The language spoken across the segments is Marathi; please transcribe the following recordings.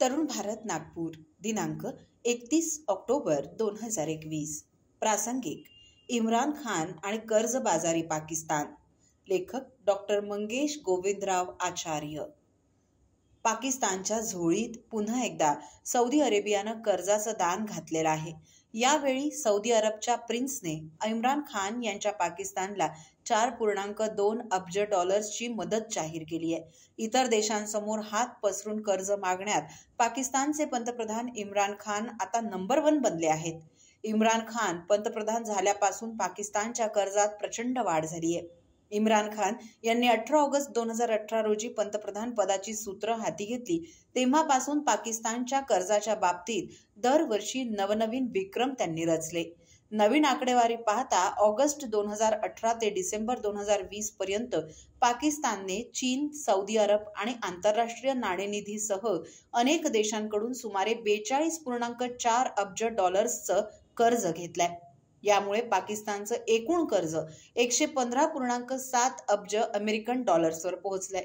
तरुण भारत नागपूर दिनांक एकतीस ऑक्टोबर दोन हजार एकवीस प्रासंगिक इम्रान खान आणि कर्जबाजारी पाकिस्तान लेखक डॉक्टर मंगेश गोविंदराव आचार्य पाकिस्तानच्या झोळीत पुन्हा एकदा सौदी अरेबियानं कर्जाचं दान घातलेलं आहे यावेळी सौदी अरबच्या प्रिन्सने इम्रान खान यांच्या पाकिस्तानला चार पूर्णांक दोन अब्ज डॉलर्सची मदत जाहीर केली आहे इतर देशांसमोर हात पसरून कर्ज मागण्यात पाकिस्तानचे पंतप्रधान इम्रान खान आता नंबर वन बनले आहेत इम्रान खान पंतप्रधान झाल्यापासून पाकिस्तानच्या कर्जात प्रचंड वाढ झाली आहे इम्रान खान यांनी अठरा ऑगस्ट दोन हजार अठरा रोजी पंतप्रधान पदाची सूत्र हाती घेतली तेव्हापासून पाकिस्तानच्या कर्जाच्या बाबतीत दरवर्षी नवनवीन विक्रम त्यांनी रचले नवीन आकडेवारी पाहता ऑगस्ट दोन हजार अठरा ते डिसेंबर दोन हजार वीस पर्यंत पाकिस्तानने चीन सौदी अरब आणि आंतरराष्ट्रीय नाणेनिधीसह अनेक देशांकडून सुमारे बेचाळीस पूर्णांक चार अब्ज डॉलर्सचं कर्ज घेतलंय यामुळे पाकिस्तानचं एकूण कर्ज एकशे पंधरा पूर्णांक सात अब्ज अमेरिकन डॉलर्सवर पोहोचलंय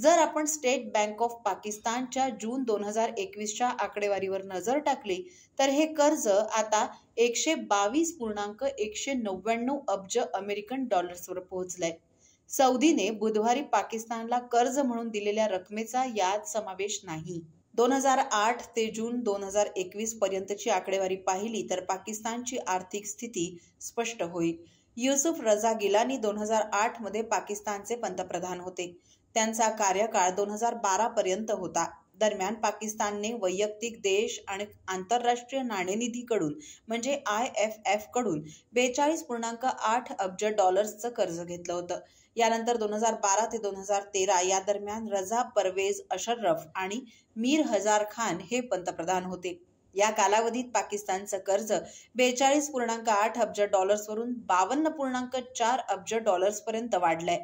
जर आपण स्टेट बँक ऑफ पाकिस्तानच्या जून दोन हजार एकवीसच्या आकडेवारीवर नजर टाकली तर हे कर्ज आता एकशे बावीस पूर्णांक एकशे नव्याण्णव अब्ज अमेरिकन डॉलर्सवर पोहोचलंय सौदीने बुधवारी पाकिस्तानला कर्ज म्हणून दिलेल्या रकमेचा यात समावेश नाही दोन हजार आठ ते जून दोन हजार एकवीस पर्यंतची आकडेवारी पाहिली तर पाकिस्तानची आर्थिक स्थिती स्पष्ट होईल युसुफ रजा गिलानी दोन हजार मध्ये पाकिस्तानचे पंतप्रधान होते त्यांचा कार्यकाळ दोन हजार बारा पर्यंत होता दरम्यान पाकिस्तानने वैयक्तिक देश आणि आंतरराष्ट्रीय नाणेनिधीकडून म्हणजे आय एफ एफ कडून बेचाळीस पूर्णांक आठ अब्ज डॉलर्सचं कर्ज घेतलं होतं यानंतर दोन हजार बारा ते दोन हजार तेरा या दरम्यान रझा परवेज अशर्रफ आणि मीर हजार खान हे पंतप्रधान होते या कालावधीत पाकिस्तानचं कर्ज बेचाळीस पूर्णांक आठ अब्ज डॉलर्सवरून बावन्न पूर्णांक चार अब्ज डॉलर्सपर्यंत वाढलंय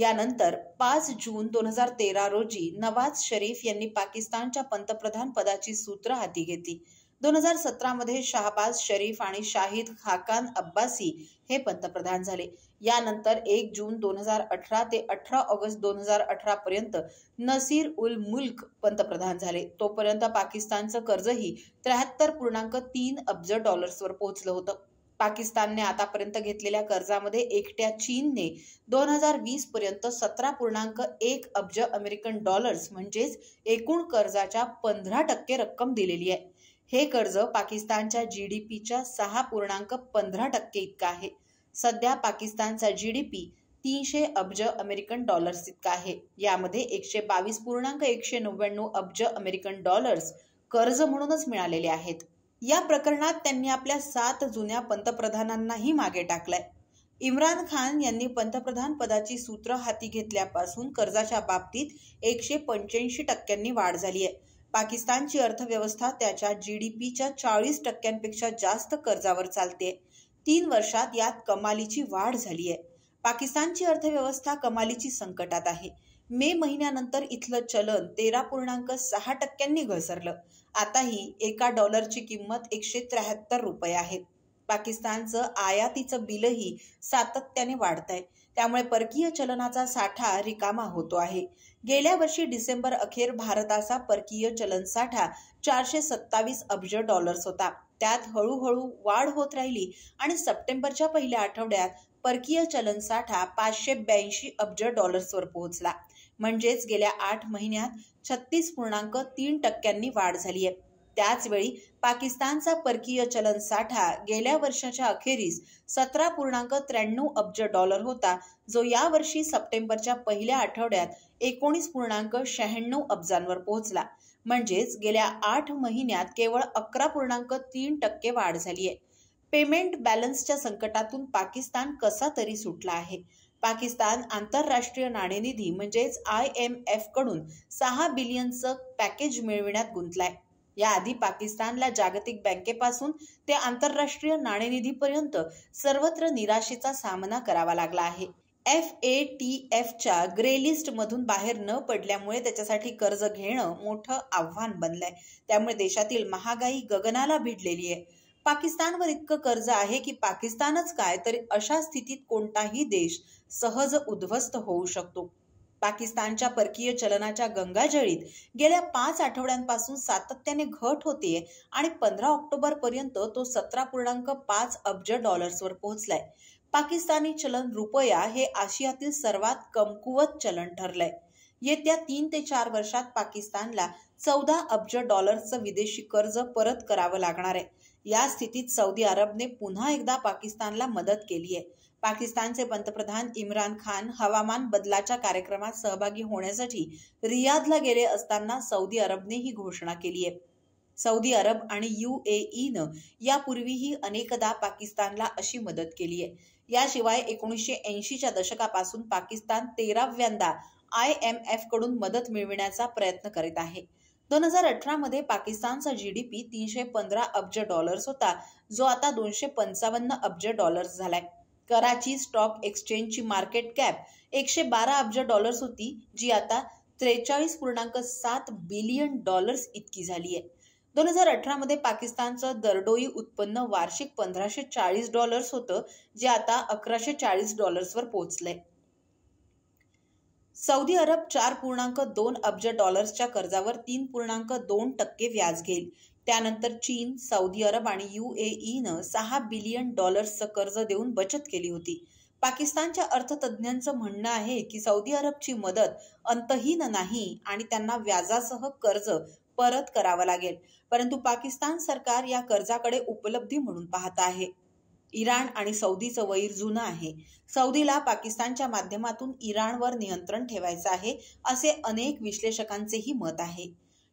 यानंतर पाच जून दोन हजार तेरा रोजी नवाज शरीफ यांनी पाकिस्तानच्या पंतप्रधान पदाची सूत्र हाती घेतली दोन हजार सतरामध्ये शाहबाज शरीफ आणि शाहिद खाकान अब्बासी हे पंतप्रधान झाले यानंतर एक जून दोन हजार अठरा ते अठरा ऑगस्ट दोन हजार अठरा पर्यंत नसीर उल मुल्क पंतप्रधान झाले तोपर्यंत पाकिस्तानचं कर्जही त्र्याहत्तर पूर्णांक तीन अब्ज डॉलर्सवर पोहोचलं होतं पाकिस्तानने आतापर्यंत घेतलेल्या कर्जामध्ये एकट्या चीनने दोन हजार वीस पर्यंत सतरा पूर्णांक एक अब्ज अमेरिकन डॉलर्स म्हणजेच एकूण कर्जाच्या पंधरा टक्के रक्कम दिलेली आहे हे कर्ज पाकिस्तानच्या जी डी पीच्या सहा पूर्णांक पंधरा टक्के इतका आहे सध्या पाकिस्तानचा जी डी पी तीनशे अब्ज अमेरिकन डॉलर्स इतका आहे यामध्ये एकशे बावीस पूर्णांक एकशे नव्याण्णव अब्ज अमेरिकन डॉलर्स कर्ज म्हणूनच मिळालेले आहेत या प्रकरणात त्यांनी आपल्या सात जुन्या पंतप्रधानांनाही मागे टाकलंय इम्रान खान यांनी पंतप्रधान पदाची सूत्र हाती घेतल्यापासून कर्जाच्या बाबतीत एकशे पंच्याऐंशी टक्क्यांनी वाढ झाली आहे पाकिस्तानची अर्थव्यवस्था त्याच्या जी डी पीच्या चाळीस टक्क्यांपेक्षा जास्त कर्जावर चालते तीन वर्षात यात कमालीची वाढ झाली आहे पाकिस्तानची अर्थव्यवस्था कमालीची संकटात आहे मे महिन्यानंतर इथलं चलन तेरा पूर्णांक सहा टक्क्यांनी घसरलं आताही एका डॉलरची किंमत एकशे त्र्याहत्तर रुपये आहे पाकिस्तानचं आयातीचं बिलही सातत्याने वाढत आहे त्यामुळे परकीय चलनाचा साठा रिकामा होतो आहे गेल्या वर्षी डिसेंबर अखेर भारताचा परकीय चलन साठा चारशे सत्तावीस अब्ज डॉलर्स होता त्यात हळूहळू वाढ होत राहिली आणि सप्टेंबरच्या पहिल्या आठवड्यात परकीय चलन साठा पाचशे ब्याऐंशी अब्ज डॉलर्सवर पोहोचला म्हणजेच गेल्या आठ महिन्यात छत्तीस पूर्णांक तीन टक्क्यांनी वाढ झाली आहे त्याचवेळी पाकिस्तानचा परकीय चलन साठा गेल्या वर्षाच्या अखेरीस सतरा पूर्णांक त्र्याण्णव अब्ज डॉलर होता जो यावर्षी सप्टेंबरच्या पहिल्या आठवड्यात एकोणीस पूर्णांक शहाण्णव अब्जांवर पोहोचला म्हणजेच गेल्या आठ महिन्यात केवळ अकरा पूर्णांक तीन टक्के वाढ झाली आहे पेमेंट बॅलन्सच्या संकटातून पाकिस्तान कसा तरी सुटला आहे पाकिस्तान आंतरराष्ट्रीय नाणेनिधी म्हणजेच आय एम एफ कडून सहा बिलियनचं पॅकेज मिळविण्यात गुंतलाय याआधी पाकिस्तानला जागतिक बँकेपासून ते आंतरराष्ट्रीय नाणेनिधीपर्यंत सर्वत्र निराशेचा सामना करावा लागला आहे एफ ए टी एफच्या ग्रे लिस्टमधून बाहेर न पडल्यामुळे त्याच्यासाठी कर्ज घेणं मोठं आव्हान बनलंय त्यामुळे देशातील महागाई गगनाला भिडलेली आहे पाकिस्तानवर इतकं कर्ज आहे की पाकिस्तानच काय तर अशा स्थितीत कोणताही देश सहज उद्ध्वस्त होऊ शकतो पाकिस्तानच्या परकीय चलनाच्या गंगाजळीत गेल्या पाच आठवड्यांपासून सातत्याने घट होते आणि पंधरा ऑक्टोबर पर्यंत तो सतरा पूर्णांक पाच अब्ज डॉलर्सवर पोहोचलाय पाकिस्तानी चलन रुपया हे आशियातील सर्वात कमकुवत चलन ठरलंय येत्या तीन ते चार वर्षात पाकिस्तानला चौदा अब्ज डॉलर्सचं विदेशी कर्ज परत करावं लागणार आहे या स्थितीत सौदी अरबने पुन्हा एकदा पाकिस्तानला मदत केली आहे पाकिस्तानचे पंतप्रधान इम्रान खान हवामान बदलाच्या कार्यक्रमात सहभागी होण्यासाठी रियादला गेले असताना सौदी अरबने ही घोषणा केली आहे सौदी अरब आणि यू न यापूर्वीही अनेकदा पाकिस्तानला अशी मदत केली आहे याशिवाय एकोणीसशे ऐंशीच्या दशकापासून पाकिस्तान तेराव्यांदा आय एम एफ कडून मदत मिळविण्याचा प्रयत्न करीत आहे दोन हजार अठरा मध्ये पाकिस्तानचा जी डी पी तीनशे पंधरा अब्ज डॉलर्स होता जो आता दोनशे पंचावन्न अब्ज डॉलर्स झालाय कराची स्टॉक एक्सचेंजची मार्केट कॅप एकशे बारा अब्ज डॉलर्स होती जी आता त्रेचाळीस पूर्णांक सात बिलियन डॉलर्स इतकी झाली आहे दोन हजार अठरामध्ये पाकिस्तानचं दरडोई उत्पन्न वार्षिक पंधराशे चाळीस डॉलर्स होतं जे आता अकराशे चाळीस डॉलर्सवर पोहोचलंय सौदी अरब चार पूर्णांक दोन अब्ज डॉलर्सच्या कर्जावर तीन पूर्णांक दोन टक्के व्याज घेईल त्यानंतर चीन सौदी अरब आणि यू ए ईनं सहा बिलियन डॉलर्सचं कर्ज देऊन बचत केली होती पाकिस्तानच्या अर्थतज्ञांचं म्हणणं आहे की सौदी अरबची मदत अंतहीन नाही आणि त्यांना व्याजासह कर्ज परत करावं लागेल परंतु पाकिस्तान सरकार या कर्जाकडे उपलब्धी म्हणून पाहत आहे इराण आणि सौदीचं वैर जुनं आहे सौदीला पाकिस्तानच्या माध्यमातून इराणवर नियंत्रण ठेवायचं आहे असे अनेक विश्लेषकांचेही मत आहे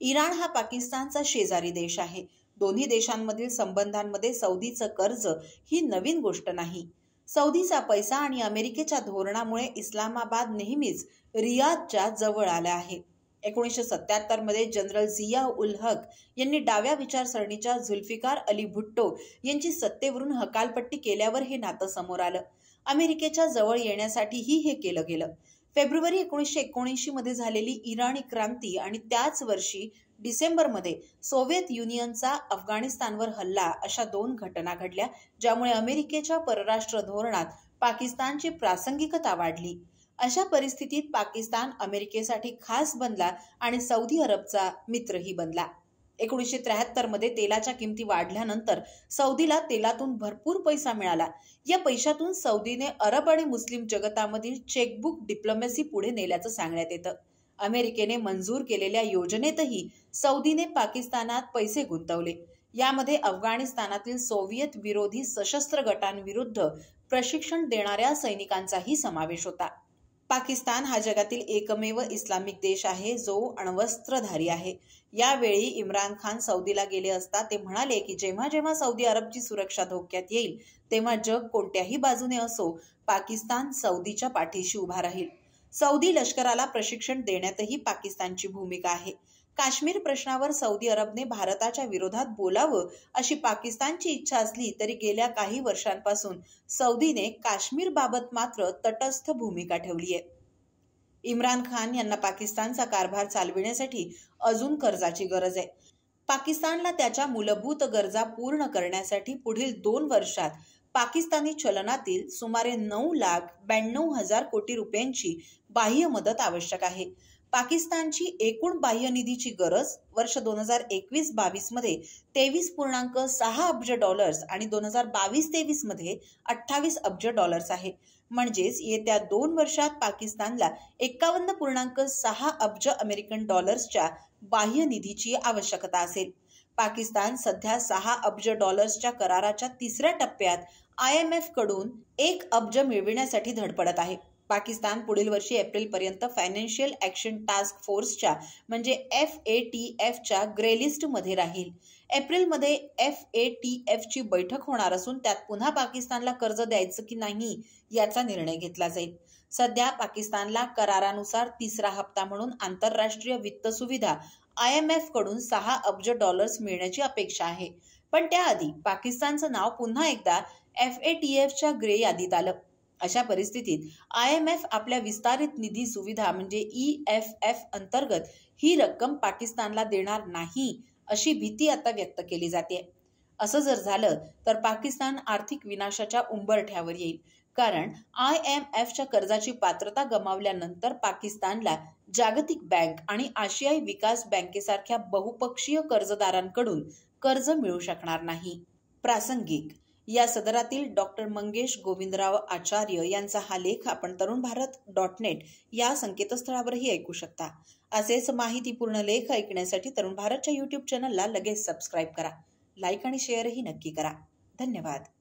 इराण हा पाकिस्तानचा शेजारी देश आहे दोन्ही देशांमधील संबंधांमध्ये सौदीचं कर्ज ही नवीन गोष्ट नाही सौदीचा पैसा आणि अमेरिकेच्या धोरणामुळे इस्लामाबाद नेहमीच रियादच्या जवळ आल्या आहे एकोणीसशे सत्याहत्तर मध्ये जनरल झिया उल हक यांनी डाव्या विचारसरणीच्या झुल्फिकार अली भुट्टो यांची सत्तेवरून हकालपट्टी केल्यावर हे नातं समोर आलं अमेरिकेच्या जवळ येण्यासाठीही हे केलं गेलं फेब्रुवारी एकोणीसशे एकोणऐंशी मध्ये झालेली इराणी क्रांती आणि त्याच वर्षी डिसेंबरमध्ये सोव्हिएत युनियनचा अफगाणिस्तानवर हल्ला अशा दोन घटना घडल्या ज्यामुळे अमेरिकेच्या परराष्ट्र धोरणात पाकिस्तानची प्रासंगिकता वाढली अशा परिस्थितीत पाकिस्तान अमेरिकेसाठी खास बनला आणि सौदी अरबचा मित्रही बनला एकोणीसशे त्र्याहत्तरमध्ये तेलाच्या किमती वाढल्यानंतर सौदीला तेलातून भरपूर पैसा मिळाला या पैशातून सौदीने अरब आणि मुस्लिम जगतामधील चेकबुक डिप्लोमेसी पुढे नेल्याचं सांगण्यात येतं अमेरिकेने मंजूर केलेल्या योजनेतही सौदीने पाकिस्तानात पैसे गुंतवले यामध्ये अफगाणिस्तानातील सोव्हिएत विरोधी सशस्त्र गटांविरुद्ध प्रशिक्षण देणाऱ्या सैनिकांचाही समावेश होता पाकिस्तान हा जगातील एकमेव इस्लामिक देश आहे जो अण्वस्त्रधारी आहे यावेळी इम्रान खान सौदीला गेले असता ते म्हणाले की जेव्हा जेव्हा सौदी अरबची सुरक्षा धोक्यात येईल तेव्हा जग कोणत्याही बाजूने असो पाकिस्तान सौदीच्या पाठीशी उभा राहील सौदी लष्कराला प्रशिक्षण देण्यातही पाकिस्तानची भूमिका आहे काश्मीर प्रश्नावर सौदी अरबने भारताच्या विरोधात बोलावं अशी पाकिस्तानची इच्छा असली तरी गेल्या काही वर्षांपासून सौदीने काश्मीर बाबत मात्र तटस्थ भूमिका ठेवली आहे इम्रान खान यांना पाकिस्तानचा कारभार चालविण्यासाठी अजून कर्जाची गरज आहे पाकिस्तानला त्याच्या मूलभूत गरजा पूर्ण करण्यासाठी पुढील दोन वर्षात पाकिस्तानी चलनातील सुमारे नऊ लाख ब्याण्णव हजार कोटी रुपयांची बाह्य मदत आवश्यक आहे पाकिस्तानची एकूण बाह्य निधीची गरज वर्ष दोन हजार एकवीस बावीस मध्ये तेवीस पूर्णांक सहा अब्ज डॉलर्स आणि दोन हजार बावीस तेवीस मध्ये अठ्ठावीस अब्ज डॉलर्स आहे म्हणजेच येत्या दोन वर्षात पाकिस्तानला एकावन्न पूर्णांक सहा अब्ज अमेरिकन डॉलर्सच्या बाह्य निधीची आवश्यकता असेल पाकिस्तान सध्या सहा अब्ज डॉलर्सच्या कराराच्या तिसऱ्या टप्प्यात आय एम एफ कडून एक अब्ज मिळविण्यासाठी धडपडत आहे पाकिस्तान पुढील वर्षी एप्रिलपर्यंत फायनान्शियल ॲक्शन टास्क फोर्सच्या म्हणजे एफ ए टी एफच्या ग्रे राहील एप्रिलमध्ये एफ ए टी एफची बैठक होणार असून त्यात पुन्हा पाकिस्तानला कर्ज द्यायचं की नाही याचा निर्णय घेतला जाईल सध्या पाकिस्तानला करारानुसार तिसरा हप्ता म्हणून आंतरराष्ट्रीय वित्त सुविधा आय एम एफ कडून सहा अब्ज डॉलर्स मिळण्याची अपेक्षा आहे पण त्याआधी पाकिस्तानचं नाव पुन्हा एकदा एफ ए टी एफच्या ग्रे यादीत आलं अशा परिस्थितीत आय एम एफ आपल्या विस्तारित निधी सुविधा म्हणजे ई एफ एफ अंतर्गत ही रक्कम पाकिस्तानला देणार नाही अशी भीती आता व्यक्त केली जाते असं जर झालं तर पाकिस्तान आर्थिक विनाशाच्या उंबरठ्यावर येईल कारण आय एम एफच्या कर्जाची पात्रता गमावल्यानंतर पाकिस्तानला जागतिक बँक आणि आशियाई विकास बँकेसारख्या बहुपक्षीय कर्जदारांकडून कर्ज मिळू शकणार नाही प्रासंगिक या सदरातील डॉक्टर मंगेश गोविंदराव आचार्य यांचा हा लेख आपण तरुण भारत डॉट नेट या संकेतस्थळावरही ऐकू शकता असेच माहितीपूर्ण लेख ऐकण्यासाठी तरुण भारतच्या युट्यूब चॅनलला लगेच सबस्क्राईब करा लाईक आणि शेअरही नक्की करा धन्यवाद